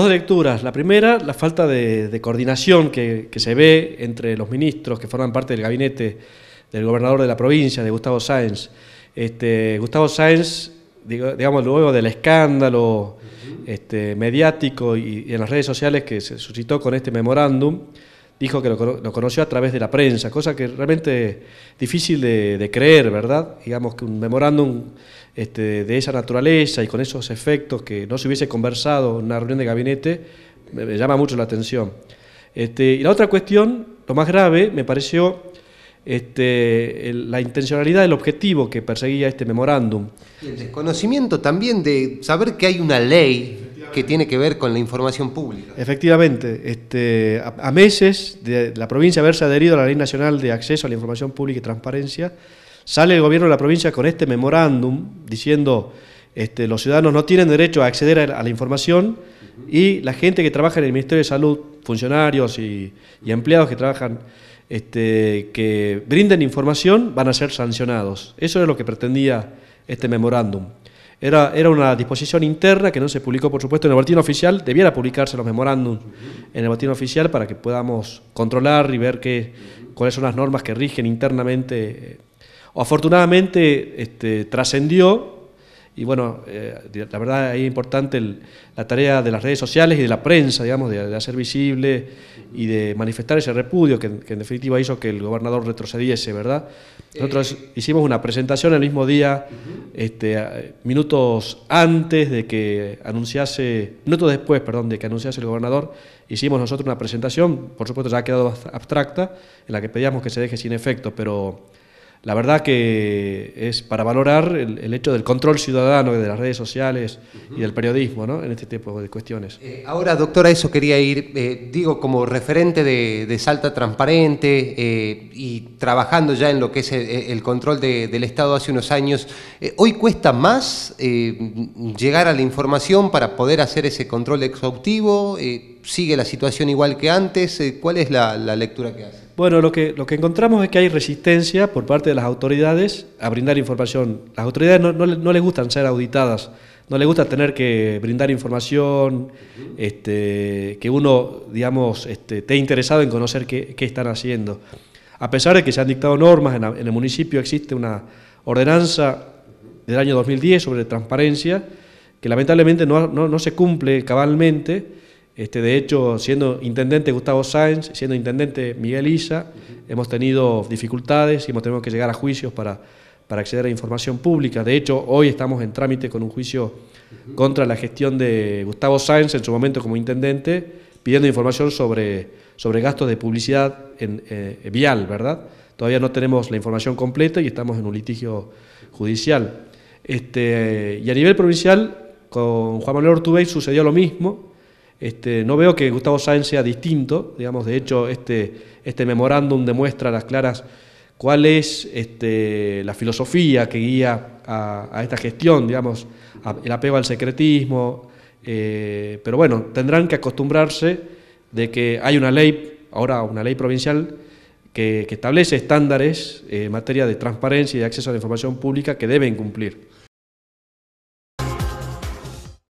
Dos lecturas. La primera, la falta de, coordinación que, se ve entre los ministros que forman parte del gabinete del gobernador de la provincia, de Gustavo Sáenz. Este, Gustavo Sáenz, digamos, luego del escándalo este, mediático y, en las redes sociales que se suscitó con este memorándum, dijo que lo, conoció a través de la prensa, cosa que realmente es difícil de, creer, ¿verdad? Digamos que un memorándum este, de esa naturaleza y con esos efectos que no se hubiese conversado en una reunión de gabinete, me, llama mucho la atención. Este, y la otra cuestión, lo más grave, me pareció este, la intencionalidad del objetivo que perseguía este memorándum. el desconocimiento también de saber que hay una ley que tiene que ver con la información pública. Efectivamente, este, a, meses de la provincia haberse adherido a la Ley Nacional de Acceso a la Información Pública y Transparencia, sale el gobierno de la provincia con este memorándum diciendo este, los ciudadanos no tienen derecho a acceder a, la información y la gente que trabaja en el Ministerio de Salud, funcionarios y, empleados que trabajan, este, que brinden información, van a ser sancionados. Eso es lo que pretendía este memorándum. Era, una disposición interna que no se publicó, por supuesto, en el boletín oficial. Debiera publicarse los memorándum en el boletín oficial para que podamos controlar y ver qué, cuáles son las normas que rigen internamente. Eh, afortunadamente este, trascendió y bueno, eh, la verdad es importante la tarea de las redes sociales y de la prensa, digamos, de, hacer visible y de manifestar ese repudio que, en definitiva hizo que el gobernador retrocediese, ¿verdad? Nosotros eh. hicimos una presentación el mismo día, este, minutos antes de que anunciase, minutos después, perdón, de que anunciase el gobernador, hicimos nosotros una presentación, por supuesto ya ha quedado abstracta, en la que pedíamos que se deje sin efecto, pero la verdad que es para valorar el, hecho del control ciudadano de las redes sociales y del periodismo ¿no? en este tipo de cuestiones. Eh, ahora, doctora, eso quería ir, eh, digo, como referente de, Salta Transparente eh, y trabajando ya en lo que es el, control del Estado hace unos años, ¿hoy cuesta más llegar a la información para poder hacer ese control exhaustivo? sigue la situación igual que antes? Eh, ¿Cuál es la, lectura que hace? Bueno, lo que, lo que encontramos es que hay resistencia por parte de las autoridades a brindar información. Las autoridades no, no, les gustan ser auditadas, no les gusta tener que brindar información, este, que uno, digamos, este, esté interesado en conocer qué, están haciendo. A pesar de que se han dictado normas, en, el municipio existe una ordenanza del año 2010 sobre transparencia, que lamentablemente no se cumple cabalmente, este, de hecho, siendo intendente Gustavo Sáenz, siendo intendente Miguel Isa, hemos tenido dificultades y hemos tenido que llegar a juicios para, acceder a información pública. De hecho, hoy estamos en trámite con un juicio contra la gestión de Gustavo Sáenz en su momento como intendente, pidiendo información sobre, sobre gastos de publicidad en, eh, eh, vial, ¿verdad? Todavía no tenemos la información completa y estamos en un litigio judicial. Este, y a nivel provincial, con Juan Manuel Ortubey sucedió lo mismo este, no veo que Gustavo Sáenz sea distinto, digamos, de hecho este, este memorándum demuestra a las claras cuál es este, la filosofía que guía a, esta gestión, digamos, el apego al secretismo, eh, pero bueno, tendrán que acostumbrarse de que hay una ley, ahora una ley provincial, que, establece estándares eh, en materia de transparencia y de acceso a la información pública que deben cumplir.